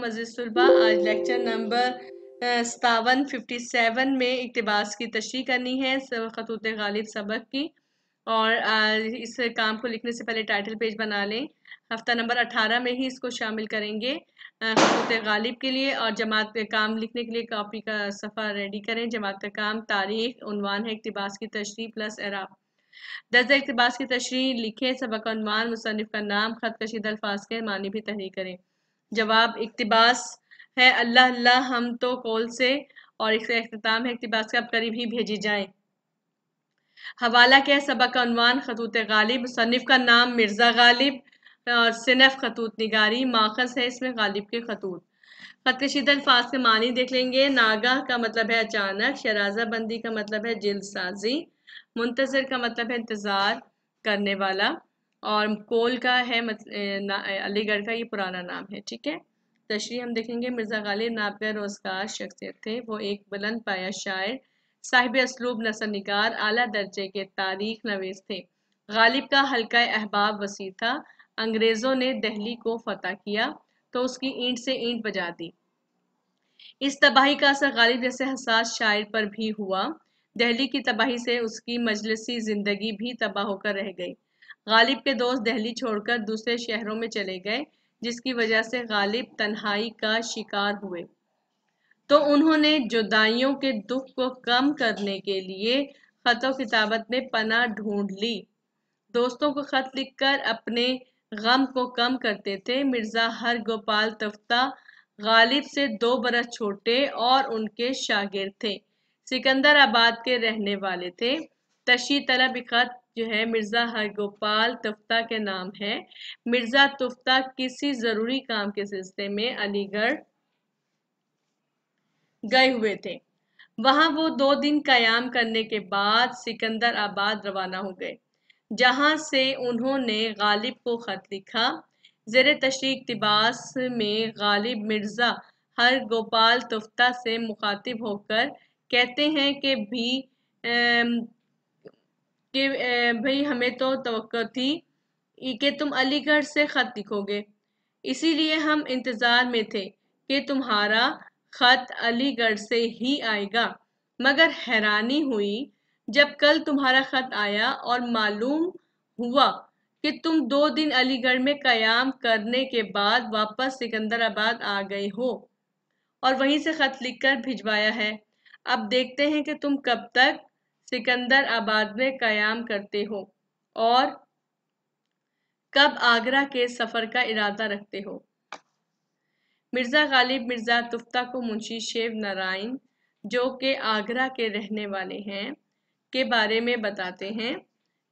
मजीद तलबा आज lecture number सतावन फिफ्टी सेवन में इकतबास की तशरी करनी है खतूत गालिब सबक की और इस काम को लिखने से पहले टाइटल पेज बना लें हफ्ता नंबर अठारह में ही इसको शामिल करेंगे खतूत गालिब के लिए और जमात का काम लिखने के लिए कापी का सफ़ा रेडी करें जमात का काम तारीख उनवान है इकतबास की तशरी प्लस एराब दर्ज इकतबास की तशरी लिखें सबक उनवान मुसनफ़ का नाम खत कशीद अल्फाज के मानी भी तहरीर करें जवाब इकतबास है अल्लाह अल्लाह हम तो कौल से और इसका अख्ताम है इकतबास का करीब ही भेजी जाए हवाला क्या है सबक अनवान खतूत गालिब सनफ़ का नाम मिर्ज़ा गालिब और सिनफ खतूत निगारी माखज है इसमें गालिब के खतूत फतशीद अल्फाज के मानी देख लेंगे नागा का मतलब है अचानक शराजा बंदी का मतलब है जिल्द साजी मुंतजर का मतलब है इंतज़ार करने वाला और कोल का है अलीगढ़ का ये पुराना नाम है ठीक है तशरी हम देखेंगे मिर्ज़ा गालिब नाप्या रोजगार शख्सियत थे वो एक बुलंद पाया शायर साहिब इसलूब नसर निगार अला दर्जे के तारीख नवेज थे गालिब का हल्का अहबाब वसी था अंग्रेज़ों ने दहली को फतह किया तो उसकी ईंट से ईंट बजा दी इस तबाही का असर गालिब जैसे हसास शायर पर भी हुआ दहली की तबाही से उसकी मजलसी ज़िंदगी भी तबाह होकर रह गई गालिब के दोस्त दहली छोड़कर दूसरे शहरों में चले गए जिसकी वजह से गालिब तन्हाई का शिकार हुए तो उन्होंने जुदाइयों के दुख को कम करने के लिए खतो किताबत में पना ढूंढ ली दोस्तों को ख़त लिखकर अपने गम को कम करते थे मिर्ज़ा हर गोपाल तफ्ता गालिब से दो बरस छोटे और उनके शागिर थे सिकंदर आबाद के रहने वाले थे तशी तलब खत जो है मिर्ज़ा हरगोपाल तफ्ता के नाम है मिर्ज़ा तुफ्ता किसी ज़रूरी काम के सिलसिले में अलीगढ़ गए हुए थे वहां वो दो दिन कयाम करने के बाद सिकंदर आबाद रवाना हो गए जहां से उन्होंने गालिब को ख़त लिखा जेर तशरी इकतबास में गालिब मिर्ज़ा हर गोपाल तुफ्ता से मुखातिब होकर कहते हैं कि भी कि भाई हमें तो तो थी कि तुम अलीगढ़ से ख़त लिखोगे इसीलिए हम इंतज़ार में थे कि तुम्हारा ख़त अलीगढ़ से ही आएगा मगर हैरानी हुई जब कल तुम्हारा ख़त आया और मालूम हुआ कि तुम दो दिन अलीगढ़ में क़याम करने के बाद वापस सिकंदराबाद आ गए हो और वहीं से ख़त लिखकर भिजवाया है अब देखते हैं कि तुम कब तक सिकंदर आबाद में कयाम करते हो और कब आगरा के सफर का इरादा रखते हो मिर्ज़ा गालिब मिर्ज़ा तुफ्ता को मुंशी शेव नारायण जो के आगरा के रहने वाले हैं के बारे में बताते हैं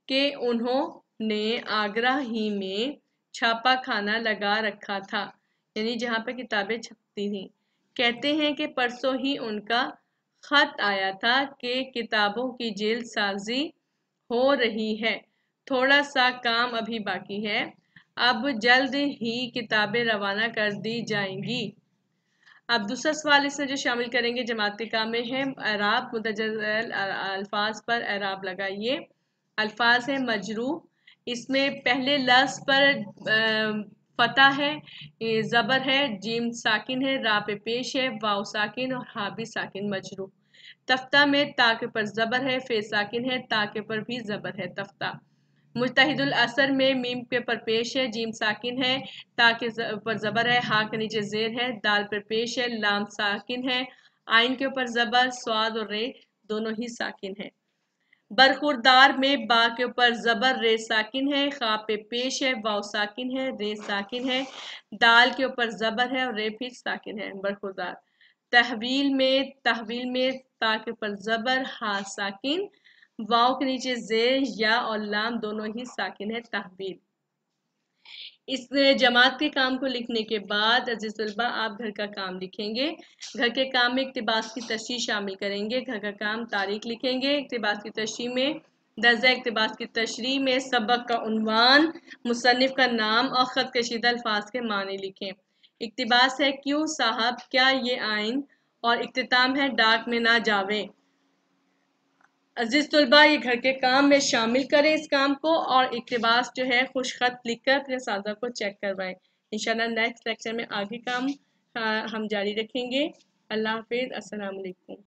कि उन्होंने आगरा ही में छापा खाना लगा रखा था यानी जहाँ पे किताबें छपती थी कहते हैं कि परसों ही उनका खत आया था कि किताबों की जेल साजी हो रही है थोड़ा सा काम अभी बाकी है अब जल्द ही किताबें रवाना कर दी जाएंगी अब दूसरा सवाल इसमें जो शामिल करेंगे जमात में है अराब मुतजल अल्फाज पर अराब लगाइए अल्फाज है मजरू इसमें पहले लफ्ज़ पर पता है ज़बर है जीम साकिन है रा पे पेश है वाव साकिन और हाबी साकिन मजरू तफ्ता में ता के पर ज़बर है फे साकिन है ता के पर भी ज़बर है तफ्ता मुजतहिदुल असर में मीम के पर पेश है जीम साकिन है ता के पर ज़बर है हा के नीचे जेर है दाल पर पेश है लाम साकिन है आइन के ऊपर ज़बर स्वाद और रे दोनों ही साकिन है बरखुरदार में बा के ऊपर ज़बर रे साकिन है खा पे पेश है वाव साकिन है रे साकिन है दाल के ऊपर ज़बर है और रे फिर साकिन है बरखुरदार तहवील में तहवील में ता के ऊपर ज़बर हा साकिन वाव के नीचे जे या और लाम दोनों ही साकिन है तहवील इस जमात के काम को लिखने के बाद अजीजुल्बा आप घर का काम लिखेंगे घर के काम में इकतबास की तशी शामिल करेंगे घर का काम तारीख लिखेंगे इकतबास की तशी में दर्जा इकतबास की तशरी में सबक का उनवान मुसनफ़ का नाम और ख़त कशीदा अल्फाज के माने लिखें इकतबास है क्यों साहब क्या ये आइन और अख्ताम है डाक में ना जावे अजीज़ तलबा ये घर के काम में शामिल करें इस काम को और इकतबास जो है खुश खत लिख कर अपने साजा को चेक करवाएं इनशा नेक्स्ट लेक्चर में आगे काम हाँ, हम जारी रखेंगे अल्लाह हाफिज़ असलकुम